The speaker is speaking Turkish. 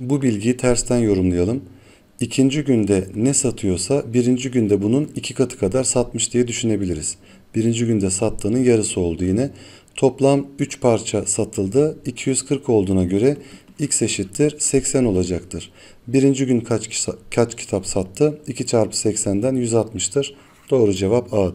Bu bilgiyi tersten yorumlayalım. İkinci günde ne satıyorsa birinci günde bunun iki katı kadar satmış diye düşünebiliriz. Birinci günde sattığının yarısı oldu yine. Toplam 3 parça satıldı. 240 olduğuna göre x eşittir 80 olacaktır. Birinci gün kaç, kaç kitap sattı? 2 çarpı 80'den 160'tır. Doğru cevap A'dır.